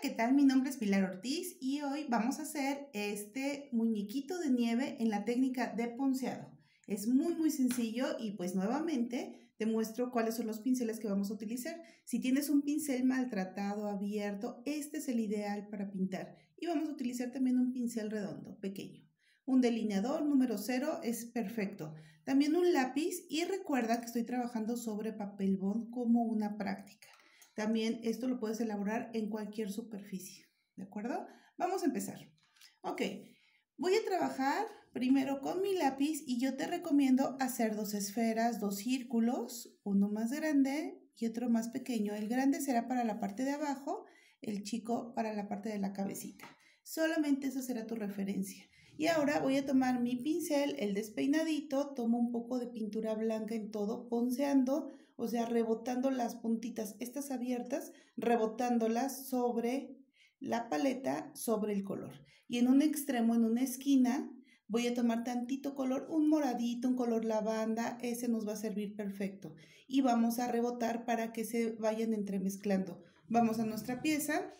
¿qué tal? Mi nombre es Pilar Ortiz y hoy vamos a hacer este muñequito de nieve en la técnica de ponceado. Es muy muy sencillo y pues nuevamente te muestro cuáles son los pinceles que vamos a utilizar. Si tienes un pincel maltratado, abierto, este es el ideal para pintar. Y vamos a utilizar también un pincel redondo, pequeño. Un delineador número 0 es perfecto. También un lápiz y recuerda que estoy trabajando sobre papel bond como una práctica. También esto lo puedes elaborar en cualquier superficie, ¿de acuerdo? Vamos a empezar. Ok, voy a trabajar primero con mi lápiz y yo te recomiendo hacer dos esferas, dos círculos, uno más grande y otro más pequeño. El grande será para la parte de abajo, el chico para la parte de la cabecita. Solamente esa será tu referencia. Y ahora voy a tomar mi pincel, el despeinadito, tomo un poco de pintura blanca en todo, ponceando, o sea, rebotando las puntitas, estas abiertas, rebotándolas sobre la paleta, sobre el color. Y en un extremo, en una esquina, voy a tomar tantito color, un moradito, un color lavanda, ese nos va a servir perfecto. Y vamos a rebotar para que se vayan entremezclando. Vamos a nuestra pieza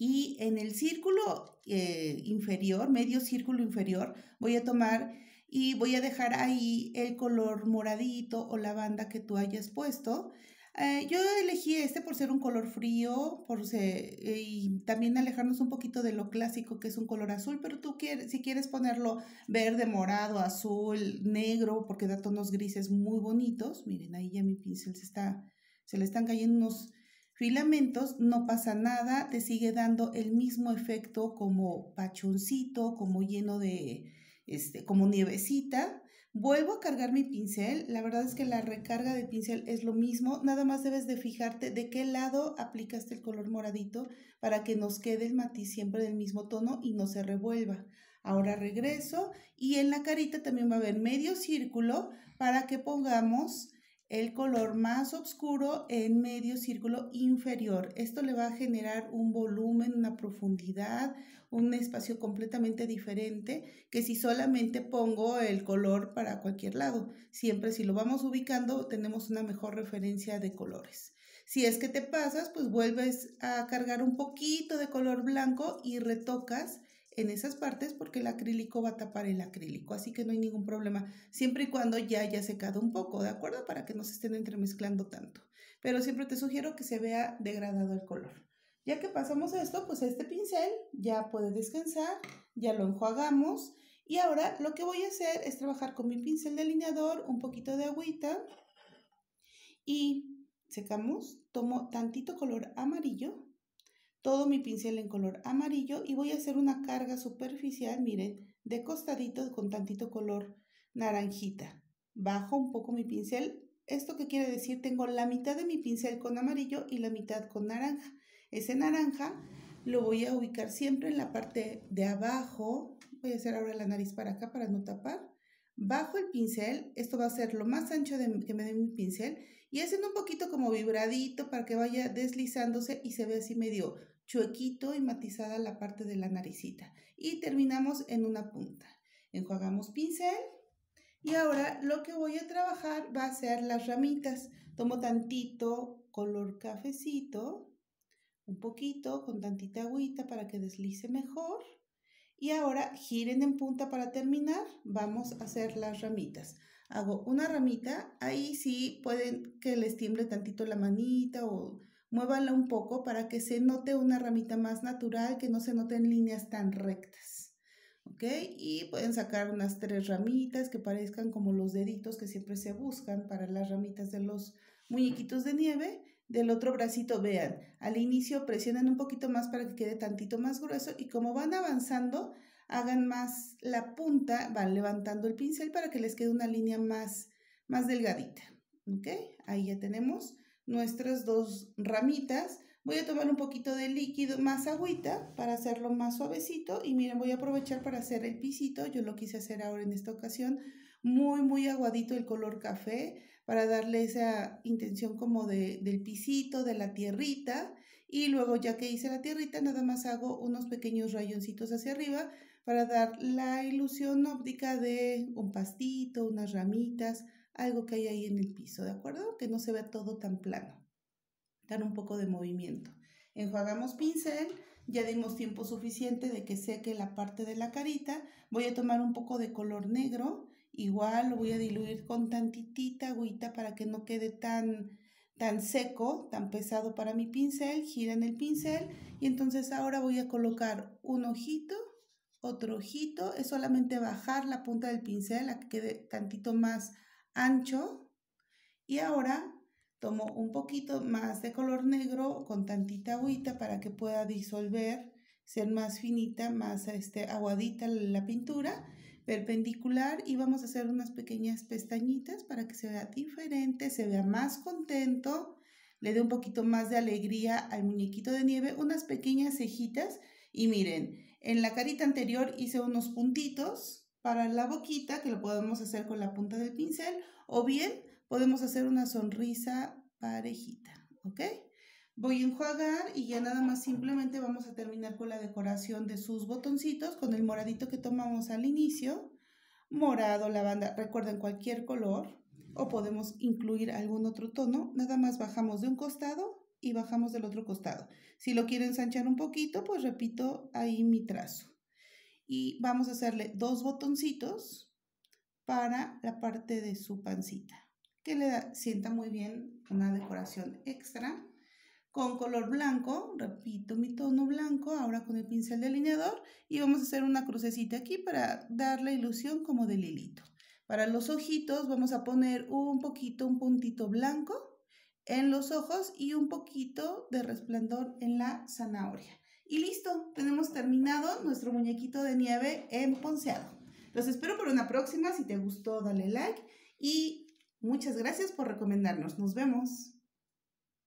y en el círculo eh, inferior, medio círculo inferior, voy a tomar y voy a dejar ahí el color moradito o lavanda que tú hayas puesto. Eh, yo elegí este por ser un color frío por y también alejarnos un poquito de lo clásico que es un color azul, pero tú quieres, si quieres ponerlo verde, morado, azul, negro, porque da tonos grises muy bonitos. Miren, ahí ya mi pincel se está, se le están cayendo unos filamentos, no pasa nada, te sigue dando el mismo efecto como pachoncito, como lleno de, este, como nievecita. Vuelvo a cargar mi pincel, la verdad es que la recarga de pincel es lo mismo, nada más debes de fijarte de qué lado aplicaste el color moradito para que nos quede el matiz siempre del mismo tono y no se revuelva. Ahora regreso y en la carita también va a haber medio círculo para que pongamos el color más oscuro en medio círculo inferior. Esto le va a generar un volumen, una profundidad, un espacio completamente diferente que si solamente pongo el color para cualquier lado. Siempre si lo vamos ubicando tenemos una mejor referencia de colores. Si es que te pasas, pues vuelves a cargar un poquito de color blanco y retocas en esas partes porque el acrílico va a tapar el acrílico, así que no hay ningún problema, siempre y cuando ya haya secado un poco, ¿de acuerdo? Para que no se estén entremezclando tanto. Pero siempre te sugiero que se vea degradado el color. Ya que pasamos esto, pues este pincel ya puede descansar, ya lo enjuagamos y ahora lo que voy a hacer es trabajar con mi pincel delineador, un poquito de agüita y secamos, tomo tantito color amarillo todo mi pincel en color amarillo y voy a hacer una carga superficial, miren, de costadito con tantito color naranjita. Bajo un poco mi pincel. ¿Esto qué quiere decir? Tengo la mitad de mi pincel con amarillo y la mitad con naranja. Ese naranja lo voy a ubicar siempre en la parte de abajo. Voy a hacer ahora la nariz para acá para no tapar. Bajo el pincel, esto va a ser lo más ancho que me dé mi pincel y hacen un poquito como vibradito para que vaya deslizándose y se ve así medio chuequito y matizada la parte de la naricita. Y terminamos en una punta. Enjuagamos pincel y ahora lo que voy a trabajar va a ser las ramitas. Tomo tantito color cafecito, un poquito con tantita agüita para que deslice mejor. Y ahora giren en punta para terminar. Vamos a hacer las ramitas hago una ramita, ahí sí pueden que les tiemble tantito la manita o muévanla un poco para que se note una ramita más natural, que no se noten líneas tan rectas. ¿Ok? Y pueden sacar unas tres ramitas que parezcan como los deditos que siempre se buscan para las ramitas de los muñequitos de nieve. Del otro bracito, vean, al inicio presionan un poquito más para que quede tantito más grueso y como van avanzando, hagan más la punta, van levantando el pincel para que les quede una línea más, más delgadita. ¿Ok? Ahí ya tenemos nuestras dos ramitas. Voy a tomar un poquito de líquido, más agüita, para hacerlo más suavecito. Y miren, voy a aprovechar para hacer el pisito. Yo lo quise hacer ahora en esta ocasión. Muy, muy aguadito el color café, para darle esa intención como de, del pisito, de la tierrita. Y luego ya que hice la tierrita, nada más hago unos pequeños rayoncitos hacia arriba para dar la ilusión óptica de un pastito, unas ramitas, algo que hay ahí en el piso, ¿de acuerdo? Que no se vea todo tan plano. Dar un poco de movimiento. Enjuagamos pincel, ya dimos tiempo suficiente de que seque la parte de la carita. Voy a tomar un poco de color negro, igual lo voy a diluir con tantitita agüita para que no quede tan tan seco, tan pesado para mi pincel, gira en el pincel y entonces ahora voy a colocar un ojito, otro ojito, es solamente bajar la punta del pincel a que quede tantito más ancho y ahora tomo un poquito más de color negro con tantita agüita para que pueda disolver, ser más finita, más este, aguadita la pintura perpendicular y vamos a hacer unas pequeñas pestañitas para que se vea diferente, se vea más contento, le dé un poquito más de alegría al muñequito de nieve, unas pequeñas cejitas y miren, en la carita anterior hice unos puntitos para la boquita que lo podemos hacer con la punta del pincel o bien podemos hacer una sonrisa parejita, ¿ok? voy a enjuagar y ya nada más simplemente vamos a terminar con la decoración de sus botoncitos con el moradito que tomamos al inicio, morado, lavanda, recuerden cualquier color o podemos incluir algún otro tono, nada más bajamos de un costado y bajamos del otro costado. Si lo quieren ensanchar un poquito, pues repito ahí mi trazo. Y vamos a hacerle dos botoncitos para la parte de su pancita, que le sienta muy bien una decoración extra con color blanco, repito mi tono blanco, ahora con el pincel de alineador y vamos a hacer una crucecita aquí para dar la ilusión como de lilito. Para los ojitos vamos a poner un poquito, un puntito blanco en los ojos y un poquito de resplandor en la zanahoria. Y listo, tenemos terminado nuestro muñequito de nieve ponceado. Los espero por una próxima. Si te gustó, dale like y muchas gracias por recomendarnos. Nos vemos.